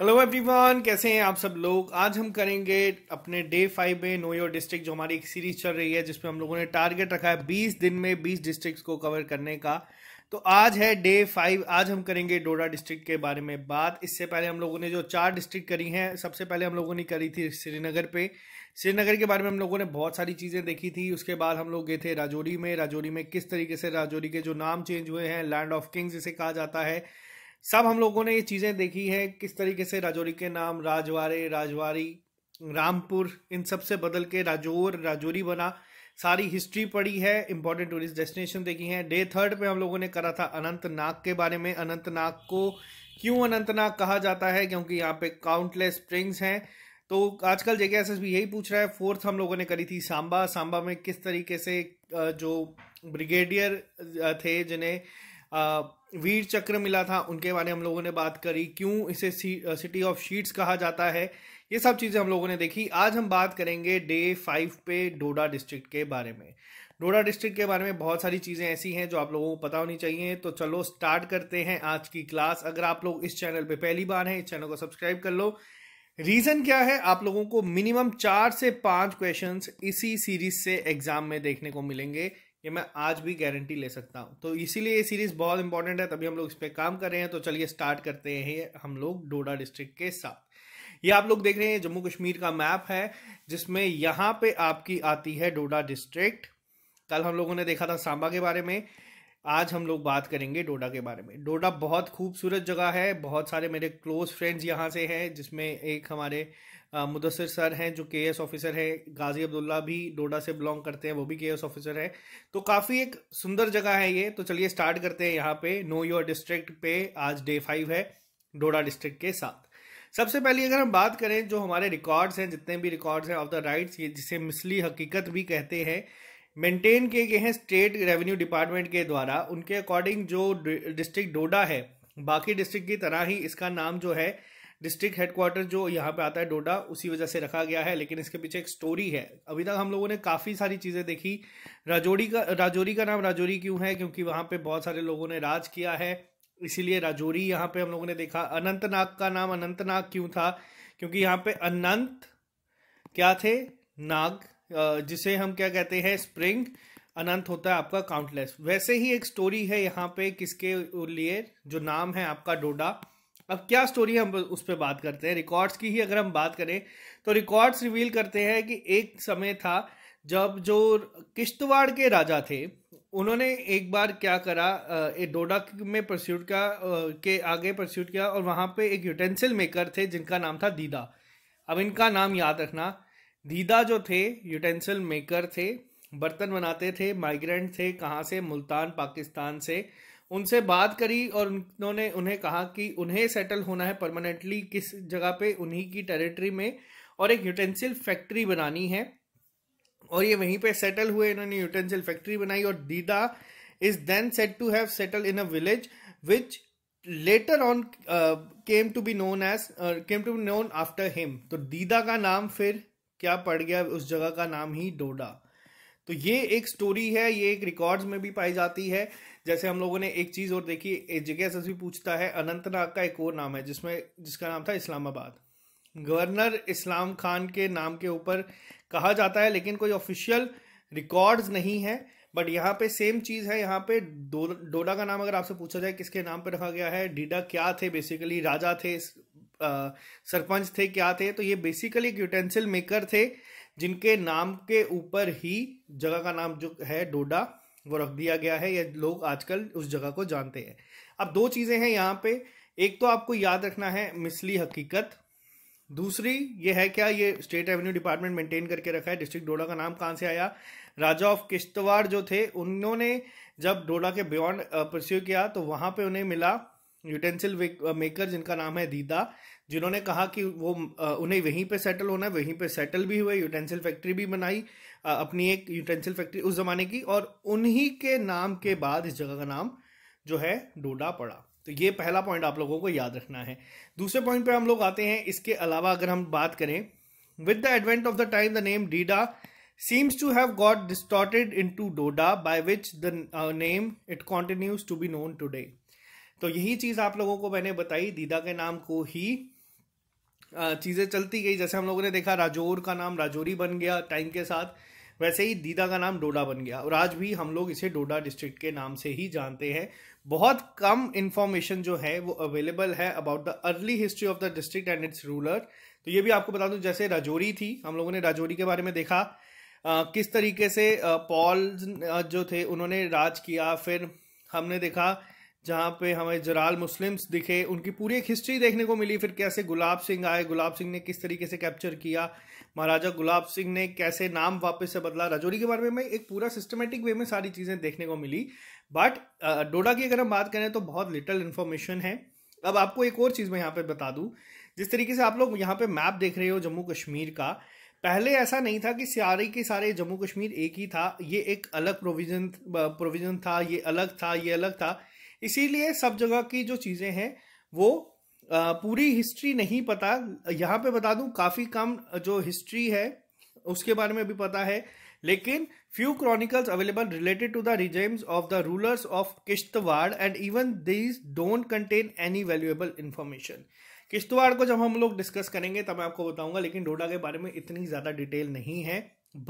Hello everyone कैसे हैं आप सब लोग आज हम करेंगे अपने डे फाइव में नो योर डिस्ट्रिक्ट जो हमारी एक सीरीज चल रही है जिसमें हम लोगों ने टारगेट रखा है 20 दिन में 20 डिस्ट्रिक्ट्स को कवर करने का तो आज है डे फाइव आज हम करेंगे डोडा डिस्ट्रिक्ट के बारे में बात इससे पहले हम लोगों ने जो चार डिस्ट्रिक्ट करी हैं सबसे पहले हम लोगों ने करी थी श्रीनगर पे श्रीनगर के बारे में हम लोगों ने बहुत सारी चीज़ें देखी थी उसके बाद हम लोग गए थे राजौरी में राजौरी में किस तरीके से राजौरी के जो नाम चेंज हुए हैं लैंड ऑफ किंग्स जिसे कहा जाता है सब हम लोगों ने ये चीज़ें देखी है किस तरीके से राजौरी के नाम राजवारे राजवारी रामपुर इन सब से बदल के राजौर राजौरी बना सारी हिस्ट्री पड़ी है इंपॉर्टेंट टूरिस्ट डेस्टिनेशन देखी है डे थर्ड पे हम लोगों ने करा था अनंतनाग के बारे में अनंतनाग को क्यों अनंतनाग कहा जाता है क्योंकि यहाँ पे काउंटलेस स्प्रिंग्स हैं तो आजकल जेके एस भी यही पूछ रहा है फोर्थ हम लोगों ने करी थी सांबा सांबा में किस तरीके से जो ब्रिगेडियर थे जिन्हें वीर चक्र मिला था उनके बारे में हम लोगों ने बात करी क्यों इसे सिटी ऑफ शीट्स कहा जाता है ये सब चीज़ें हम लोगों ने देखी आज हम बात करेंगे डे फाइव पे डोडा डिस्ट्रिक्ट के बारे में डोडा डिस्ट्रिक्ट के बारे में बहुत सारी चीज़ें ऐसी हैं जो आप लोगों को पता होनी चाहिए तो चलो स्टार्ट करते हैं आज की क्लास अगर आप लोग इस चैनल पे पहली बार हैं इस चैनल को सब्सक्राइब कर लो रीज़न क्या है आप लोगों को मिनिमम चार से पांच क्वेश्चंस इसी सीरीज से एग्जाम में देखने को मिलेंगे ये मैं आज भी गारंटी ले सकता हूँ तो इसीलिए ये सीरीज़ बहुत इंपॉर्टेंट है तभी हम लोग इस पर काम कर रहे हैं तो चलिए स्टार्ट करते हैं हम लोग डोडा डिस्ट्रिक्ट के साथ ये आप लोग देख रहे हैं जम्मू कश्मीर का मैप है जिसमें यहाँ पे आपकी आती है डोडा डिस्ट्रिक्ट कल हम लोगों ने देखा था सांबा के बारे में आज हम लोग बात करेंगे डोडा के बारे में डोडा बहुत खूबसूरत जगह है बहुत सारे मेरे क्लोज फ्रेंड्स यहाँ से हैं जिसमें एक हमारे मुदसर सर हैं जो के एस ऑफिसर है गाजी अब्दुल्ला भी डोडा से बिलोंग करते हैं वो भी के एस ऑफिसर है तो काफ़ी एक सुंदर जगह है ये तो चलिए स्टार्ट करते हैं यहाँ पे नो योर डिस्ट्रिक्ट पे आज डे फाइव है डोडा डिस्ट्रिक्ट के साथ सबसे पहले अगर हम बात करें जो हमारे रिकॉर्ड्स हैं जितने भी रिकॉर्ड्स हैं ऑफ द राइट्स ये जिसे मिसली हकीकत भी कहते हैं मेंटेन किए गए हैं स्टेट रेवेन्यू डिपार्टमेंट के द्वारा उनके अकॉर्डिंग जो डिस्ट्रिक्ट डोडा है बाकी डिस्ट्रिक्ट की तरह ही इसका नाम जो है डिस्ट्रिक्ट हेडक्वार्टर जो यहाँ पे आता है डोडा उसी वजह से रखा गया है लेकिन इसके पीछे एक स्टोरी है अभी तक हम लोगों ने काफ़ी सारी चीज़ें देखी राजौरी का राजौरी का नाम राजौरी क्यों है क्योंकि वहाँ पे बहुत सारे लोगों ने राज किया है इसीलिए राजौरी यहाँ पे हम लोगों ने देखा अनंतनाग का नाम अनंतनाग क्यों था क्योंकि यहाँ पे अनंत क्या थे नाग जिसे हम क्या कहते हैं स्प्रिंग अनंत होता है आपका काउंटलेस वैसे ही एक स्टोरी है यहाँ पे किसके लिए जो नाम है आपका डोडा अब क्या स्टोरी हम उस पर बात करते हैं रिकॉर्ड्स की ही अगर हम बात करें तो रिकॉर्ड्स रिवील करते हैं कि एक समय था जब जो किश्तवाड़ के राजा थे उन्होंने एक बार क्या करा एक डोडा में प्रस्यूट किया के आगे प्रस्यूट किया और वहाँ पे एक यूटेंसिल मेकर थे जिनका नाम था दीदा अब इनका नाम याद रखना दीदा जो थे यूटेंसिल मेकर थे बर्तन बनाते थे माइग्रेंट थे कहाँ से मुल्तान पाकिस्तान से उनसे बात करी और उन्होंने उन्हें कहा कि उन्हें सेटल होना है परमानेंटली किस जगह पे उन्हीं की टेरिटरी में और एक यूटेंसिल फैक्ट्री बनानी है और ये वहीं पे सेटल हुए इन्होंने यूटेंसिल फैक्ट्री बनाई और Dida is then set to have settle in a village which later on came to be known as came to be known after him तो दीदा का नाम फिर क्या पड़ गया उस जगह का नाम ही डोडा तो ये एक स्टोरी है ये एक रिकॉर्ड्स में भी पाई जाती है जैसे हम लोगों ने एक चीज़ और देखी एक जगह भी पूछता है अनंतनाग का एक और नाम है जिसमें जिसका नाम था इस्लामाबाद गवर्नर इस्लाम खान के नाम के ऊपर कहा जाता है लेकिन कोई ऑफिशियल रिकॉर्ड्स नहीं है बट यहाँ पे सेम चीज़ है यहाँ पे डो, डोडा का नाम अगर आपसे पूछा जाए किसके नाम पे रखा गया है डीडा क्या थे बेसिकली राजा थे सरपंच थे क्या थे तो ये बेसिकली एक यूटेंसिल मेकर थे जिनके नाम के ऊपर ही जगह का नाम जो है डोडा वो रख दिया गया है ये लोग आजकल उस जगह को जानते हैं अब दो चीज़ें हैं यहाँ पे एक तो आपको याद रखना है मिसली हकीकत दूसरी ये है क्या ये स्टेट रेवेन्यू डिपार्टमेंट मेंटेन करके रखा है डिस्ट्रिक्ट डोडा का नाम कहाँ से आया राजा ऑफ किश्तवाड़ जो थे उन्होंने जब डोडा के बियॉन्ड परस्यू किया तो वहाँ पे उन्हें मिला यूटेंसिल मेकर जिनका नाम है दीदा जिन्होंने कहा कि वो उन्हें वहीं पे सेटल होना है वहीं पे सेटल भी हुए यूटेंसिल फैक्ट्री भी बनाई अपनी एक यूटेंसिल फैक्ट्री उस जमाने की और उन्हीं के नाम के बाद इस जगह का नाम जो है डोडा पड़ा तो ये पहला पॉइंट आप लोगों को याद रखना है दूसरे पॉइंट पर हम लोग आते हैं इसके अलावा अगर हम बात करें with the advent of the time the name Dida seems to have got distorted into Doda by which the name it continues to be known today तो यही चीज आप लोगों को मैंने बताई दीदा के नाम को ही चीज़ें चलती गई जैसे हम लोगों ने देखा राजौर का नाम राजौरी बन गया टाइम के साथ वैसे ही दीदा का नाम डोडा बन गया और आज भी हम लोग इसे डोडा डिस्ट्रिक्ट के नाम से ही जानते हैं बहुत कम इन्फॉर्मेशन जो है वो अवेलेबल है about the early history of the district and its ruler तो ये भी आपको बता दूं जैसे राजौरी थी हम लोगों ने राजौरी के बारे में देखा आ, किस तरीके से पॉल जो थे उन्होंने राज किया फिर हमने देखा जहाँ पे हमें जराल मुस्लिम्स दिखे उनकी पूरी एक हिस्ट्री देखने को मिली फिर कैसे गुलाब सिंह आए गुलाब सिंह ने किस तरीके से कैप्चर किया महाराजा गुलाब सिंह ने कैसे नाम वापस से बदला राजौरी के बारे में एक पूरा सिस्टमेटिक वे में सारी चीज़ें देखने को मिली बट डोडा की अगर हम बात करें तो बहुत लिटल इन्फॉर्मेशन है अब आपको एक और चीज़ मैं यहाँ पर बता दूँ जिस तरीके से आप लोग यहाँ पर मैप देख रहे हो जम्मू कश्मीर का पहले ऐसा नहीं था कि सारे के सारे जम्मू कश्मीर एक ही था ये एक अलग प्रोविजन प्रोविजन था ये अलग था ये अलग था इसीलिए सब जगह की जो चीज़ें हैं वो पूरी हिस्ट्री नहीं पता यहाँ पे बता दूँ काफ़ी कम जो हिस्ट्री है उसके बारे में भी पता है लेकिन few chronicles available related to the regimes of the rulers of Kishtwar and even these don't contain any valuable information Kishtwar को जब हम लोग डिस्कस करेंगे तब मैं आपको बताऊंगा लेकिन डोडा के बारे में इतनी ज़्यादा डिटेल नहीं है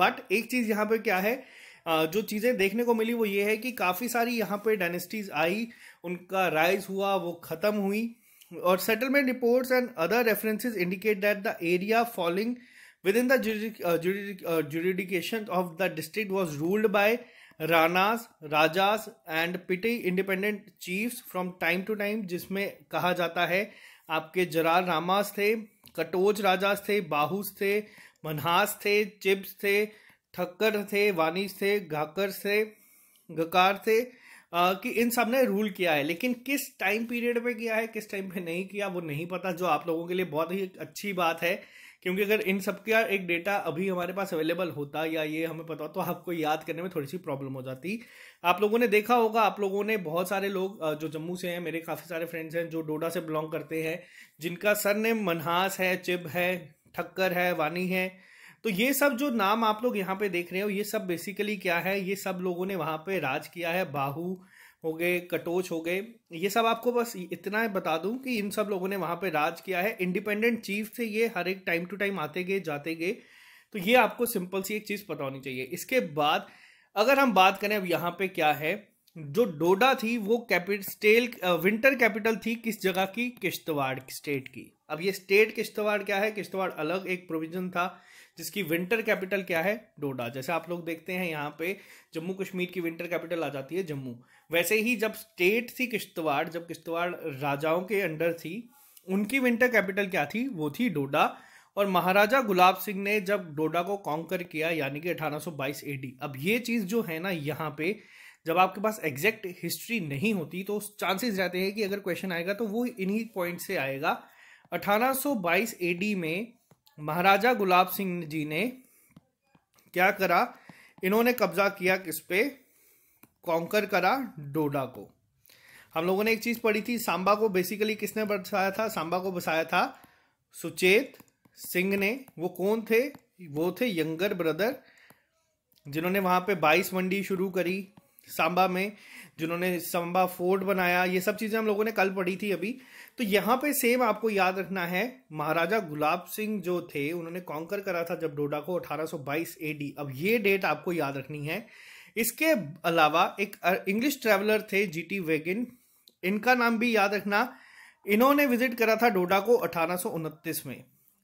बट एक चीज़ यहाँ पे क्या है जो चीज़ें देखने को मिली वो ये है कि काफ़ी सारी यहाँ पे डायनेस्टीज आई उनका राइज हुआ वो ख़त्म हुई और settlement reports and other references indicate that the area following within the jurisdiction of the district was ruled by ranas rajas and petty independent chiefs from time to time जिसमें कहा जाता है आपके जरार रामास थे कटोज राजास थे बाहूस थे मनहास थे चिप्स थे ठक्कर से वानी से घाकर से गकार से आ, कि इन सब ने रूल किया है लेकिन किस टाइम पीरियड पे किया है किस टाइम पे नहीं किया वो नहीं पता जो आप लोगों के लिए बहुत ही अच्छी बात है क्योंकि अगर इन सब का एक डेटा अभी हमारे पास अवेलेबल होता या ये हमें पता तो आपको याद करने में थोड़ी सी प्रॉब्लम हो जाती आप लोगों ने देखा होगा आप लोगों ने बहुत सारे लोग जो जम्मू से हैं मेरे काफ़ी सारे फ्रेंड्स हैं जो डोडा से बिलोंग करते हैं जिनका सर नेम मनहास है चिब है ठक्कर है वानी है तो ये सब जो नाम आप लोग यहाँ पे देख रहे हो ये सब बेसिकली क्या है ये सब लोगों ने वहाँ पे राज किया है बाहू हो गए कटोच हो गए ये सब आपको बस इतना बता दूं कि इन सब लोगों ने वहाँ पे राज किया है इंडिपेंडेंट चीफ थे ये हर एक टाइम टू टाइम आते गए जाते गए तो ये आपको सिंपल सी एक चीज़ पता होनी चाहिए इसके बाद अगर हम बात करें अब यहाँ पे क्या है जो डोडा थी वो स्टेल विंटर कैपिटल थी किस जगह की किश्तवाड़ स्टेट की अब ये स्टेट किश्तवाड़ क्या है किश्तवाड़ अलग एक प्रोविजन था जिसकी विंटर कैपिटल क्या है डोडा जैसे आप लोग देखते हैं यहाँ पे जम्मू कश्मीर की विंटर कैपिटल आ जाती है जम्मू वैसे ही जब स्टेट थी किश्तवाड़ जब किश्तवाड़ राजाओं के अंडर थी उनकी विंटर कैपिटल क्या थी वो थी डोडा और महाराजा गुलाब सिंह ने जब डोडा को कॉन्कर किया यानी कि 1822 एडी अब ये चीज़ जो है ना यहाँ पे जब आपके पास एग्जैक्ट हिस्ट्री नहीं होती तो चांसेस रहते हैं कि अगर क्वेश्चन आएगा तो वो इन्हीं पॉइंट से आएगा 1822 एडी में महाराजा गुलाब सिंह जी ने क्या करा इन्होंने कब्जा किया किस पे कॉन्कर करा डोडा को हम लोगों ने एक चीज पढ़ी थी सांबा को बेसिकली किसने बसाया था सांबा को बसाया था सुचेत सिंह ने वो कौन थे वो थे यंगर ब्रदर जिन्होंने वहां पे बाईस मंडी शुरू करी सांबा में जिन्होंने संबा फोर्ट बनाया ये सब चीज़ें हम लोगों ने कल पढ़ी थी अभी तो यहाँ पे सेम आपको याद रखना है महाराजा गुलाब सिंह जो थे उन्होंने कॉन्कर करा था जब डोडा को 1822 एडी अब ये डेट आपको याद रखनी है इसके अलावा एक इंग्लिश ट्रेवलर थे जी टी वेगिन इनका नाम भी याद रखना इन्होंने विजिट करा था डोडा को अठारह में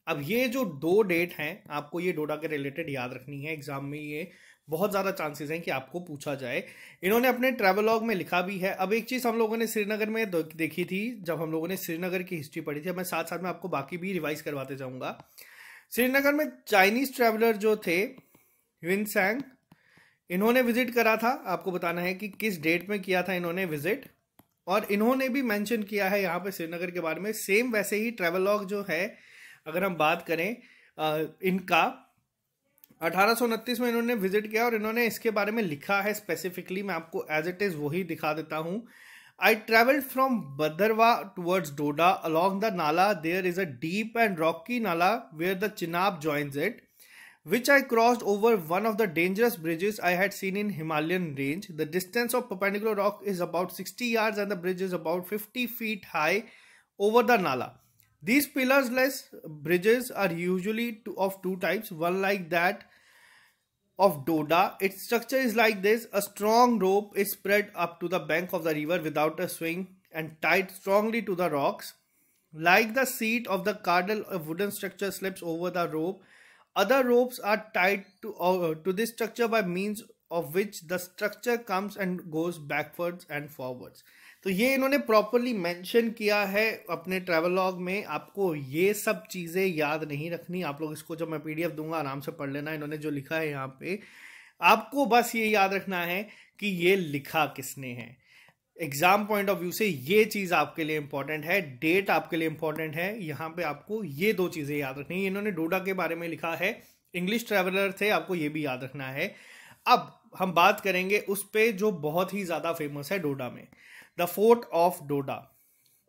अब ये जो दो डेट हैं आपको ये डोडा के रिलेटेड याद रखनी है एग्जाम में ये बहुत ज़्यादा चांसेस हैं कि आपको पूछा जाए इन्होंने अपने ट्रैवलॉग में लिखा भी है अब एक चीज़ हम लोगों ने श्रीनगर में देखी थी जब हम लोगों ने श्रीनगर की हिस्ट्री पढ़ी थी मैं साथ साथ में आपको बाकी भी रिवाइज करवाते जाऊँगा श्रीनगर में चाइनीज़ ट्रैवलर जो थे विनसैंग इन्होंने विजिट करा था आपको बताना है कि किस डेट में किया था इन्होंने विजिट और इन्होंने भी मेंशन किया है यहाँ पे श्रीनगर के बारे में सेम वैसे ही ट्रैवलॉग जो है अगर हम बात करें आ, इनका 1839 में इन्होंने विजिट किया और इन्होंने इसके बारे में लिखा है स्पेसिफिकली मैं आपको एज इट इज वही दिखा देता हूँ I travelled from Bhaderwah towards Doda along the nala there is a deep and rocky nala where the Chenab joins it which I cross over one of the dangerous bridges I had seen in Himalayan range the distance of perpendicular rock is about sixty yard and the bridge is about fifty feet high over the nala These pillarless bridges are usually of two types. One like that of Doda. Its structure is like this. A strong rope is spread up to the bank of the river without a swing and tied strongly to the rocks. Like the seat of the cardinal, a wooden structure slips over the rope. Other ropes are tied to, uh, to this structure by means of which the structure comes and goes backwards and forwards. तो ये इन्होंने properly mention किया है अपने log में आपको ये सब चीज़ें याद नहीं रखनी आप लोग इसको जब मैं पीडीएफ दूंगा आराम से पढ़ लेना इन्होंने जो लिखा है यहाँ पे आपको बस ये याद रखना है कि ये लिखा किसने है एग्जाम पॉइंट ऑफ व्यू से ये चीज़ आपके लिए इंपॉर्टेंट है डेट आपके लिए इंपॉर्टेंट है यहाँ पे आपको ये दो चीज़ें याद रखनी है इन्होंने डोडा के बारे में लिखा है इंग्लिश ट्रेवलर थे आपको ये भी याद रखना है अब हम बात करेंगे उस पर जो बहुत ही ज़्यादा फेमस है डोडा में द फोर्ट ऑफ डोडा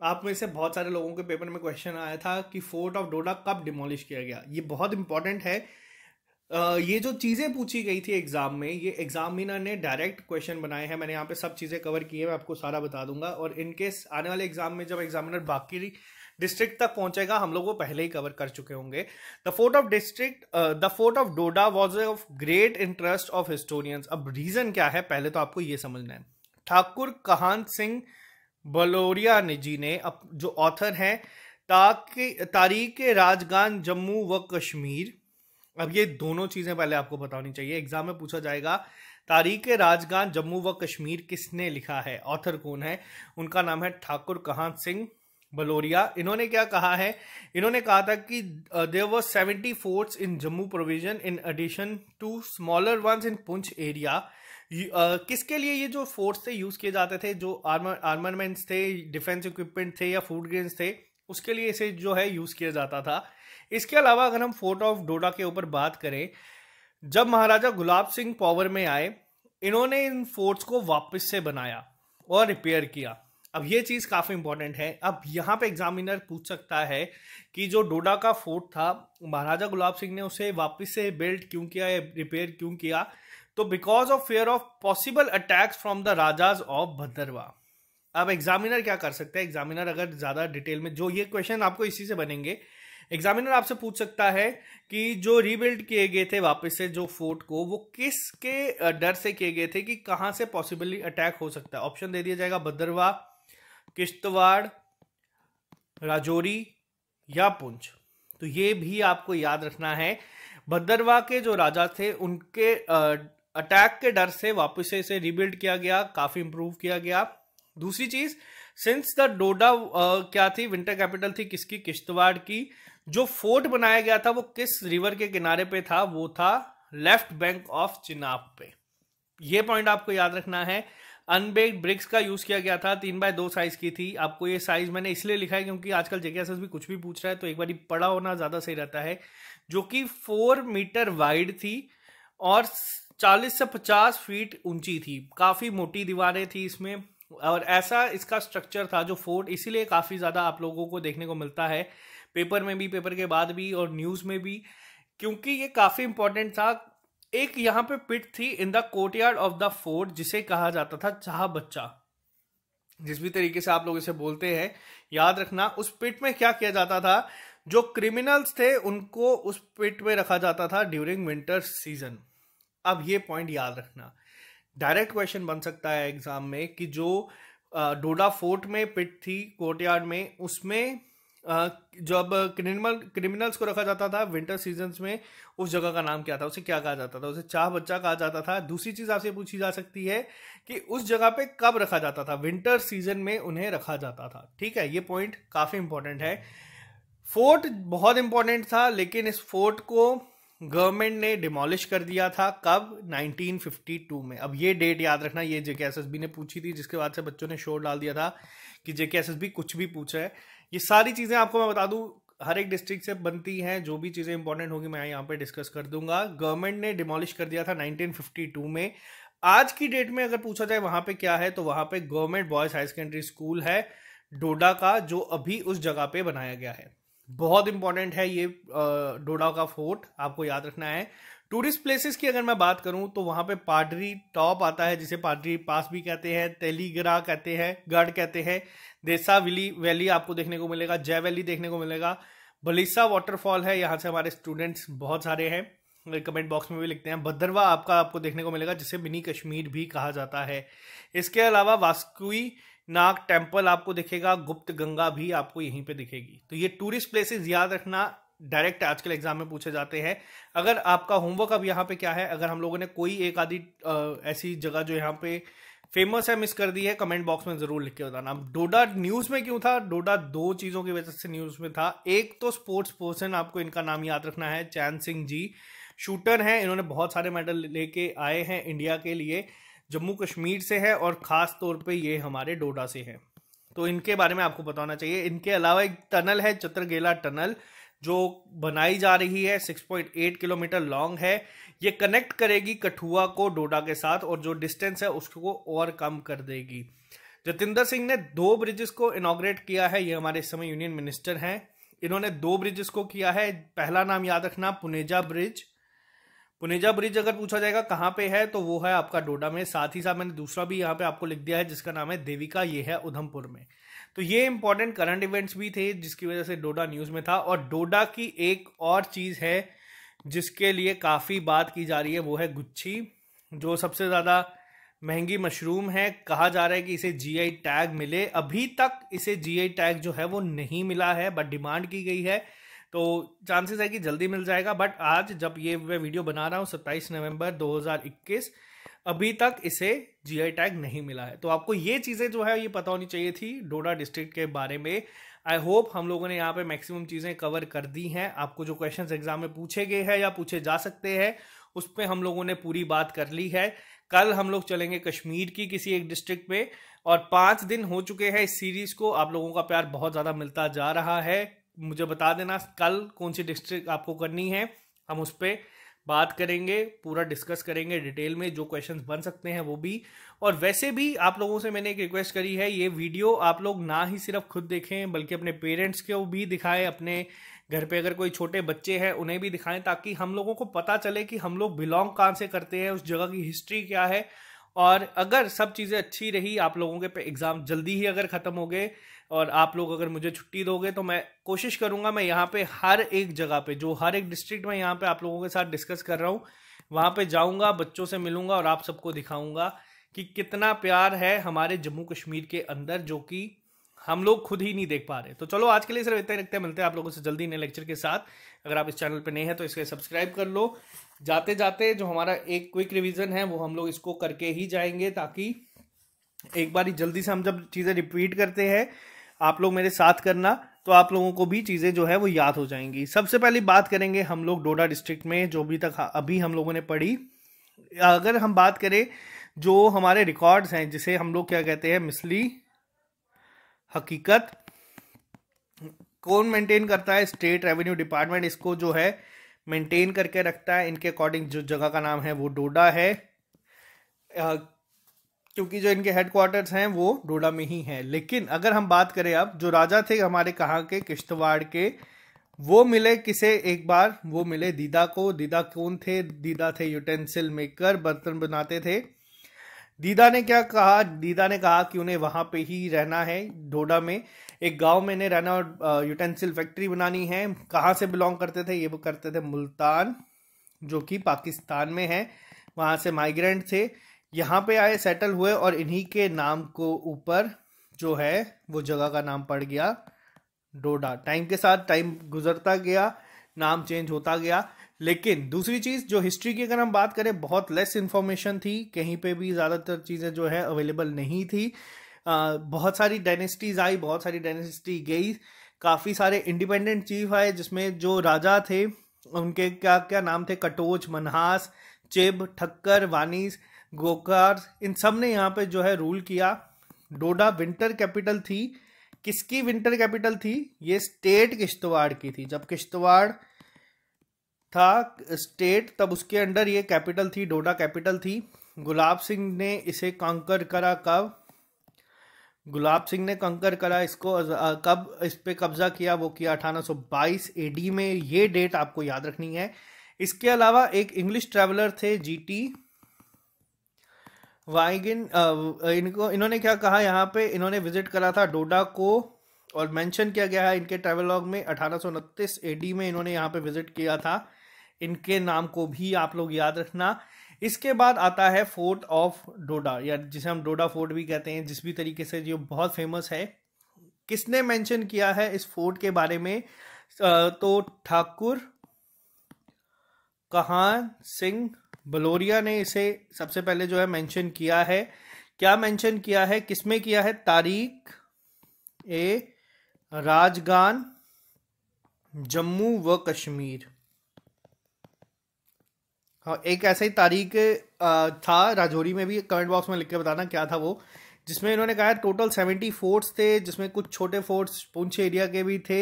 आप में से बहुत सारे लोगों के पेपर में क्वेश्चन आया था कि फोर्ट ऑफ डोडा कब डिमोलिश किया गया ये बहुत इंपॉर्टेंट है ये जो चीज़ें पूछी गई थी एग्ज़ाम में ये एग्जामिनर ने डायरेक्ट क्वेश्चन बनाए हैं मैंने यहाँ पे सब चीज़ें कवर की है मैं आपको सारा बता दूंगा और इनकेस आने वाले एग्जाम में जब एग्जामिनर बाकी डिस्ट्रिक्ट तक पहुंचेगा हम लोग वो पहले ही कवर कर चुके होंगे the fort of district the fort of Doda was of great interest of historians अब रीज़न क्या है पहले तो आपको ये समझना है ठाकुर कहान सिंह बलोरिया जी ने अप, जो ऑथर हैं ताकि तारीख राजगान जम्मू व कश्मीर अब ये दोनों चीज़ें पहले आपको बतानी चाहिए एग्जाम में पूछा जाएगा तारीख राजगान जम्मू व कश्मीर किसने लिखा है ऑथर कौन है उनका नाम है ठाकुर कहान सिंह बलोरिया इन्होंने क्या कहा है इन्होंने कहा था कि there was seventy forts in Jammu provision in addition to smaller ones in Poonch area Uh, किसके लिए ये जो फोर्स थे यूज़ किए जाते थे जो आर्म आर्मरमेंट्स थे डिफेंस इक्विपमेंट थे या फूड ग्रेन्स थे उसके लिए इसे जो है यूज़ किया जाता था इसके अलावा अगर हम फोर्ट ऑफ डोडा के ऊपर बात करें जब महाराजा गुलाब सिंह पावर में आए इन्होंने इन फोर्ट्स को वापस से बनाया और रिपेयर किया अब ये चीज़ काफ़ी इंपॉर्टेंट है अब यहाँ पे एग्जामिनर पूछ सकता है कि जो डोडा का फोर्ट था महाराजा गुलाब सिंह ने उसे वापस से बिल्ड क्यों किया या रिपेयर क्यों किया तो because of fear of possible attacks from the rajas of Bhaderwah अब एग्जामिनर क्या कर सकते हैं एग्जामिनर अगर ज़्यादा डिटेल में जो ये क्वेश्चन आपको इसी से बनेंगे एग्जामिनर आपसे पूछ सकता है कि जो रीबिल्ड किए गए थे वापस से जो फोर्ट को वो किसके डर से किए गए थे कि कहां से पॉसिबली अटैक हो सकता है ऑप्शन दे दिया जाएगा भद्रवा किश्तवाड़ राजौरी या पुंछ तो ये भी आपको याद रखना है भद्रवा के जो राजा थे उनके अटैक के डर से वापस से इसे रिबिल्ड किया गया काफ़ी इंप्रूव किया गया दूसरी चीज़ सिंस द डोडा क्या थी विंटर कैपिटल थी किसकी किश्तवाड़ की जो फोर्ट बनाया गया था वो किस रिवर के किनारे पे था वो था लेफ्ट बैंक ऑफ चिनाब पे ये पॉइंट आपको याद रखना है अनबेक्ड ब्रिक्स का यूज किया गया था तीन बाय दो साइज की थी आपको ये साइज मैंने इसलिए लिखा है क्योंकि आजकल जेके भी कुछ भी पूछ रहा है तो एक बार पड़ा होना ज्यादा सही रहता है जो कि फोर मीटर वाइड थी और 40 से 50 फीट ऊंची थी काफ़ी मोटी दीवारें थी इसमें और ऐसा इसका स्ट्रक्चर था जो फोर्ट इसीलिए काफ़ी ज़्यादा आप लोगों को देखने को मिलता है पेपर में भी पेपर के बाद भी और न्यूज़ में भी क्योंकि ये काफ़ी इंपॉर्टेंट था एक यहाँ पे पिट थी in the courtyard of the fort जिसे कहा जाता था चाह बच्चा जिस भी तरीके से आप लोग इसे बोलते हैं याद रखना उस पिट में क्या किया जाता था जो क्रिमिनल्स थे उनको उस पिट में रखा जाता था ड्यूरिंग विंटर सीजन अब ये पॉइंट याद रखना डायरेक्ट क्वेश्चन बन सकता है एग्जाम में कि जो डोडा फोर्ट में पिट थी कोर्टयार्ड में उसमें जब क्रिमिनल क्रिमिनल्स को रखा जाता था विंटर सीजन में उस जगह का नाम क्या था उसे क्या कहा जाता था उसे चाह बच्चा कहा जाता था दूसरी चीज़ आपसे पूछी जा सकती है कि उस जगह पे कब रखा जाता था विंटर सीजन में उन्हें रखा जाता था ठीक है ये पॉइंट काफ़ी इंपॉर्टेंट है फोर्ट बहुत इंपॉर्टेंट था लेकिन इस फोर्ट को गवर्नमेंट ने डिमोलिश कर दिया था कब 1952 में अब ये डेट याद रखना ये जेके एस ने पूछी थी जिसके बाद से बच्चों ने शोर डाल दिया था कि जेके एस कुछ भी पूछे ये सारी चीज़ें आपको मैं बता दूँ हर एक डिस्ट्रिक्ट से बनती हैं जो भी चीज़ें इंपॉर्टेंट होगी मैं यहाँ पे डिस्कस कर दूंगा गवर्नमेंट ने डिमोलिश कर दिया था 1952 में आज की डेट में अगर पूछा जाए वहाँ पे क्या है तो वहाँ पे government boys higher secondary school है डोडा का जो अभी उस जगह पे बनाया गया है बहुत इंपॉर्टेंट है ये डोडा का फोर्ट आपको याद रखना है टूरिस्ट प्लेसेस की अगर मैं बात करूं तो वहां पे पाडरी टॉप आता है जिसे पाडरी पास भी कहते हैं तेलीगरा कहते हैं गढ़ कहते हैं देसा विली वैली आपको देखने को मिलेगा जय वैली देखने को मिलेगा बलिसा वाटरफॉल है यहाँ से हमारे स्टूडेंट्स बहुत सारे हैं कमेंट बॉक्स में भी लिखते हैं भद्रवा आपका आपको देखने को मिलेगा जिसे मिनी कश्मीर भी कहा जाता है इसके अलावा वास्कुई नाग टेम्पल आपको दिखेगा गुप्त गंगा भी आपको यहीं पे दिखेगी तो ये टूरिस्ट प्लेसेस याद रखना डायरेक्ट आजकल एग्जाम में पूछे जाते हैं अगर आपका होमवर्क अब यहाँ पे क्या है अगर हम लोगों ने कोई एक आदि ऐसी जगह जो यहाँ पे फेमस है मिस कर दी है कमेंट बॉक्स में जरूर लिख के बताना डोडा न्यूज में क्यों था डोडा दो चीजों की वजह से न्यूज में था एक तो स्पोर्ट्स पर्सन आपको इनका नाम याद रखना है चैन सिंह जी शूटर हैं इन्होंने बहुत सारे मेडल लेके आए हैं इंडिया के लिए जम्मू कश्मीर से है और ख़ास तौर पे ये हमारे डोडा से हैं तो इनके बारे में आपको बताना चाहिए इनके अलावा एक टनल है चतरगेला टनल जो बनाई जा रही है 6.8 किलोमीटर लॉन्ग है ये कनेक्ट करेगी कठुआ को डोडा के साथ और जो डिस्टेंस है उसको और कम कर देगी जतेंद्र सिंह ने दो ब्रिजेस को इनाग्रेट किया है ये हमारे इस समय यूनियन मिनिस्टर हैं इन्होंने दो ब्रिजेस को किया है पहला नाम याद रखना पुनेजा ब्रिज पुनेजा ब्रिज अगर पूछा जाएगा कहाँ पे है तो वो है आपका डोडा में साथ ही साथ मैंने दूसरा भी यहाँ पे आपको लिख दिया है जिसका नाम है देविका ये है उधमपुर में तो ये इंपॉर्टेंट करंट इवेंट्स भी थे जिसकी वजह से डोडा न्यूज़ में था और डोडा की एक और चीज़ है जिसके लिए काफ़ी बात की जा रही है वो है गुच्छी जो सबसे ज़्यादा महंगी मशरूम है कहा जा रहा है कि इसे जीआई टैग मिले अभी तक इसे जीआई टैग जो है वो नहीं मिला है बट डिमांड की गई है तो चांसेस है कि जल्दी मिल जाएगा बट आज जब ये मैं वीडियो बना रहा हूँ सत्ताईस नवंबर 2021 अभी तक इसे जीआई टैग नहीं मिला है तो आपको ये चीज़ें जो है ये पता होनी चाहिए थी डोडा डिस्ट्रिक्ट के बारे में आई होप हम लोगों ने यहाँ पे मैक्सिमम चीज़ें कवर कर दी हैं आपको जो क्वेश्चन एग्जाम में पूछे गए हैं या पूछे जा सकते हैं उस पर हम लोगों ने पूरी बात कर ली है कल हम लोग चलेंगे कश्मीर की किसी एक डिस्ट्रिक्ट में और पाँच दिन हो चुके हैं इस सीरीज़ को आप लोगों का प्यार बहुत ज़्यादा मिलता जा रहा है मुझे बता देना कल कौन सी डिस्ट्रिक्ट आपको करनी है हम उस पर बात करेंगे पूरा डिस्कस करेंगे डिटेल में जो क्वेश्चंस बन सकते हैं वो भी और वैसे भी आप लोगों से मैंने एक रिक्वेस्ट करी है ये वीडियो आप लोग ना ही सिर्फ खुद देखें बल्कि अपने पेरेंट्स को भी दिखाएं अपने घर पे अगर कोई छोटे बच्चे हैं उन्हें भी दिखाएं ताकि हम लोगों को पता चले कि हम लोग बिलोंग कहाँ से करते हैं उस जगह की हिस्ट्री क्या है और अगर सब चीज़ें अच्छी रही आप लोगों के एग्ज़ाम जल्दी ही अगर ख़त्म हो गए और आप लोग अगर मुझे छुट्टी दोगे तो मैं कोशिश करूंगा मैं यहाँ पे हर एक जगह पे जो हर एक डिस्ट्रिक्ट में यहाँ पे आप लोगों के साथ डिस्कस कर रहा हूँ वहाँ पे जाऊँगा बच्चों से मिलूंगा और आप सबको दिखाऊंगा कि कितना प्यार है हमारे जम्मू कश्मीर के अंदर जो कि हम लोग खुद ही नहीं देख पा रहे तो चलो आज के लिए सिर्फ इतना ही रखते हैं मिलते हैं आप लोगों से जल्दी नए लेक्चर के साथ अगर आप इस चैनल पर नए हैं तो इसके सब्सक्राइब कर लो जाते जाते जो हमारा एक क्विक रिविज़न है वो हम लोग इसको करके ही जाएंगे ताकि एक बार ही जल्दी से हम जब चीज़ें रिपीट करते हैं आप लोग मेरे साथ करना तो आप लोगों को भी चीज़ें जो है वो याद हो जाएंगी सबसे पहले बात करेंगे हम लोग डोडा डिस्ट्रिक्ट में जो भी तक अभी हम लोगों ने पढ़ी अगर हम बात करें जो हमारे रिकॉर्ड्स हैं जिसे हम लोग क्या कहते हैं मिसली हकीकत कौन मेंटेन करता है स्टेट रेवेन्यू डिपार्टमेंट इसको जो है मेंटेन करके रखता है इनके अकॉर्डिंग जो जगह का नाम है वो डोडा है क्योंकि जो इनके हेडक्वार्टर्स हैं वो डोडा में ही हैं लेकिन अगर हम बात करें अब जो राजा थे हमारे कहाँ के किश्तवाड़ के वो मिले किसे एक बार वो मिले दीदा को दीदा कौन थे दीदा थे यूटेंसिल मेकर बर्तन बनाते थे दीदा ने क्या कहा दीदा ने कहा कि उन्हें वहाँ पे ही रहना है डोडा में एक गांव में इन्हें रहना और यूटेंसिल फैक्ट्री बनानी है कहाँ से बिलोंग करते थे ये वो करते थे मुल्तान जो कि पाकिस्तान में है वहाँ से माइग्रेंट थे यहाँ पे आए सेटल हुए और इन्हीं के नाम को ऊपर जो है वो जगह का नाम पड़ गया डोडा टाइम के साथ टाइम गुजरता गया नाम चेंज होता गया लेकिन दूसरी चीज़ जो हिस्ट्री की अगर हम बात करें बहुत लेस इन्फॉर्मेशन थी कहीं पे भी ज़्यादातर चीज़ें जो है अवेलेबल नहीं थी आ, बहुत सारी डायनेस्टीज आई बहुत सारी डायनेस्टी गई काफ़ी सारे इंडिपेंडेंट चीफ आए जिसमें जो राजा थे उनके क्या क्या नाम थे कटोच मनहास चेब ठक्कर वानीस गोकार इन सब ने यहाँ पे जो है रूल किया डोडा विंटर कैपिटल थी किसकी विंटर कैपिटल थी ये स्टेट किश्तवाड़ की थी जब किश्तवाड़ था स्टेट तब उसके अंडर ये कैपिटल थी डोडा कैपिटल थी गुलाब सिंह ने इसे कंकर करा कब गुलाब सिंह ने कंकर करा इसको कब इस पे कब्जा किया वो किया 1822 एडी में ये डेट आपको याद रखनी है इसके अलावा एक इंग्लिश ट्रैवलर थे जीटी वाइगिन इनको इन्होंने क्या कहा यहाँ पे इन्होंने विजिट करा था डोडा को और मेंशन किया गया है इनके ट्रेवलॉग में अठारह एडी में इन्होंने यहाँ पे विजिट किया था इनके नाम को भी आप लोग याद रखना इसके बाद आता है फोर्ट ऑफ डोडा या जिसे हम डोडा फोर्ट भी कहते हैं जिस भी तरीके से जो बहुत फेमस है किसने मेंशन किया है इस फोर्ट के बारे में तो ठाकुर कहान सिंह बलोरिया ने इसे सबसे पहले जो है मेंशन किया है क्या मेंशन किया है किसमें किया है तारीख ए राजगान जम्मू व कश्मीर हाँ एक ऐसा ही तारीख था राजौरी में भी कमेंट बॉक्स में लिख के बताना क्या था वो जिसमें इन्होंने कहा टोटल सेवेंटी फोर्ट्स थे जिसमें कुछ छोटे फोर्ट्स पुंछ एरिया के भी थे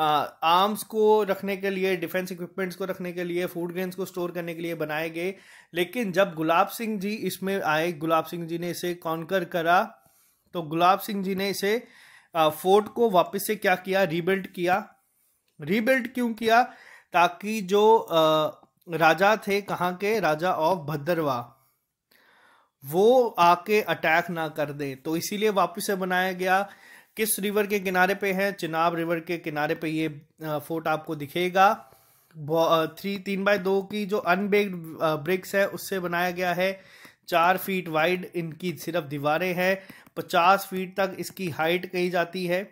आर्म्स को रखने के लिए डिफेंस इक्विपमेंट्स को रखने के लिए फूड ग्रेन्स को स्टोर करने के लिए बनाए गए लेकिन जब गुलाब सिंह जी इसमें आए गुलाब सिंह जी ने इसे कॉन्कर करा तो गुलाब सिंह जी ने इसे फोर्ट को वापस से क्या किया रीबिल्ड किया रीबिल्ड क्यों किया ताकि जो राजा थे कहाँ के राजा ऑफ भद्रवा वो आके अटैक ना कर दे तो इसीलिए वापस से बनाया गया किस रिवर के किनारे पे है चिनाब रिवर के किनारे पे ये फोर्ट आपको दिखेगा थ्री तीन बाय दो की जो अनबेग्ड ब्रिक्स है उससे बनाया गया है चार फीट वाइड इनकी सिर्फ दीवारें हैं पचास फीट तक इसकी हाइट कही जाती है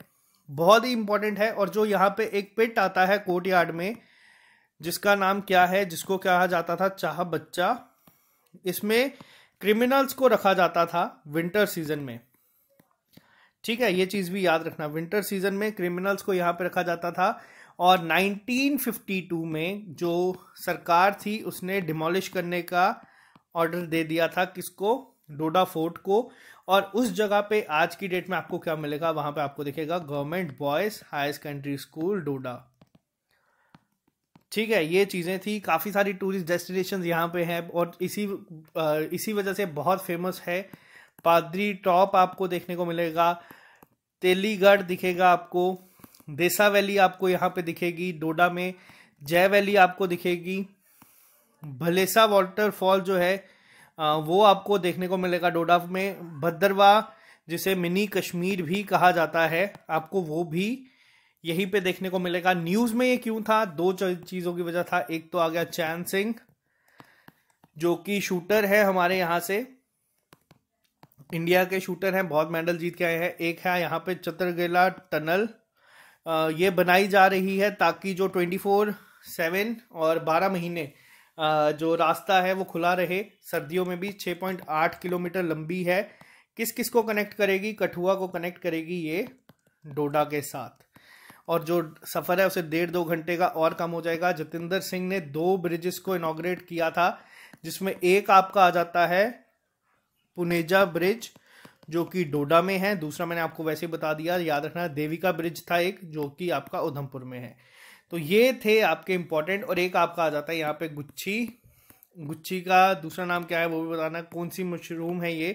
बहुत ही इंपॉर्टेंट है और जो यहाँ पे एक पिट आता है कोर्ट यार्ड में जिसका नाम क्या है जिसको कहा जाता था चाह बच्चा इसमें क्रिमिनल्स को रखा जाता था विंटर सीजन में ठीक है ये चीज़ भी याद रखना विंटर सीजन में क्रिमिनल्स को यहाँ पे रखा जाता था और 1952 में जो सरकार थी उसने डिमोलिश करने का ऑर्डर दे दिया था किसको डोडा फोर्ट को और उस जगह पे आज की डेट में आपको क्या मिलेगा वहां पे आपको देखेगा government boys higher secondary school Doda ठीक है ये चीज़ें थी काफ़ी सारी टूरिस्ट डेस्टिनेशन यहाँ पे हैं और इसी इसी वजह से बहुत फेमस है पादरी टॉप आपको देखने को मिलेगा तेलीगढ़ दिखेगा आपको देसा वैली आपको यहाँ पे दिखेगी डोडा में जय वैली आपको दिखेगी भलेसा वाटरफॉल जो है वो आपको देखने को मिलेगा डोडा में भद्रवा जिसे मिनी कश्मीर भी कहा जाता है आपको वो भी यहीं पे देखने को मिलेगा न्यूज़ में ये क्यों था दो चीज़ों की वजह था एक तो आ गया चैन सिंह जो कि शूटर है हमारे यहाँ से इंडिया के शूटर हैं बहुत मेडल जीत के आए हैं एक है यहाँ पे चतरगेला टनल ये बनाई जा रही है ताकि जो ट्वेंटी फोर सेवन और बारह महीने जो रास्ता है वो खुला रहे सर्दियों में भी छः पॉइंट आठ किलोमीटर लंबी है किस किस को कनेक्ट करेगी कठुआ को कनेक्ट करेगी ये डोडा के साथ और जो सफ़र है उसे डेढ़ दो घंटे का और कम हो जाएगा जितेंद्र सिंह ने दो ब्रिजेस को इनाग्रेट किया था जिसमें एक आपका आ जाता है पुनेजा ब्रिज जो कि डोडा में है दूसरा मैंने आपको वैसे बता दिया याद रखना देविका ब्रिज था एक जो कि आपका उधमपुर में है तो ये थे आपके इंपॉर्टेंट और एक आपका आ जाता है यहाँ पे गुच्छी गुच्छी का दूसरा नाम क्या है वो भी बताना कौन सी मशरूम है ये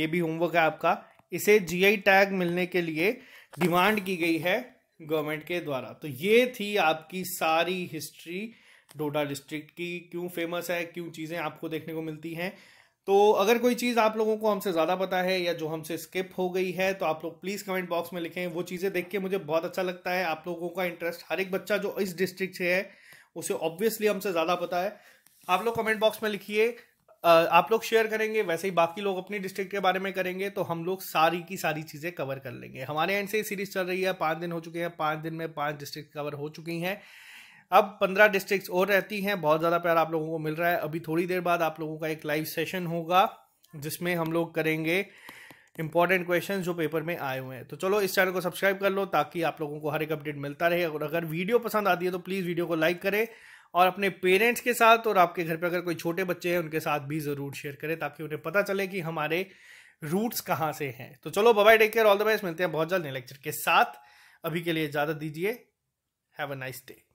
ये भी होमवर्क है आपका इसे जीआई टैग मिलने के लिए डिमांड की गई है गवर्नमेंट के द्वारा तो ये थी आपकी सारी हिस्ट्री डोडा डिस्ट्रिक्ट की क्यों फेमस है क्यों चीज़ें आपको देखने को मिलती हैं तो अगर कोई चीज़ आप लोगों को हमसे ज़्यादा पता है या जो हमसे स्किप हो गई है तो आप लोग प्लीज़ कमेंट बॉक्स में लिखें वो चीज़ें देख के मुझे बहुत अच्छा लगता है आप लोगों का इंटरेस्ट हर एक बच्चा जो इस डिस्ट्रिक्ट से है उसे ऑब्वियसली हमसे ज़्यादा पता है आप लोग कमेंट बॉक्स में लिखिए आप लोग शेयर करेंगे वैसे ही बाकी लोग अपनी डिस्ट्रिक्ट के बारे में करेंगे तो हम लोग सारी की सारी चीज़ें कवर कर लेंगे हमारे एंड से सीरीज़ चल रही है पाँच दिन हो चुके हैं पाँच दिन में पाँच डिस्ट्रिक्ट कवर हो चुकी हैं अब पंद्रह डिस्ट्रिक्ट और रहती हैं बहुत ज़्यादा प्यार आप लोगों को मिल रहा है अभी थोड़ी देर बाद आप लोगों का एक लाइव सेशन होगा जिसमें हम लोग करेंगे इंपॉर्टेंट क्वेश्चन जो पेपर में आए हुए हैं तो चलो इस चैनल को सब्सक्राइब कर लो ताकि आप लोगों को हर एक अपडेट मिलता रहे और अगर वीडियो पसंद आती है तो प्लीज़ वीडियो को लाइक करें और अपने पेरेंट्स के साथ और आपके घर पर अगर कोई छोटे बच्चे हैं उनके साथ भी ज़रूर शेयर करें ताकि उन्हें पता चले कि हमारे रूट्स कहाँ से हैं तो चलो bye bye take care all the best मिलते हैं बहुत जल्द नए लेक्चर के साथ अभी के लिए इजाज़त दीजिए हैव अ नाइस डे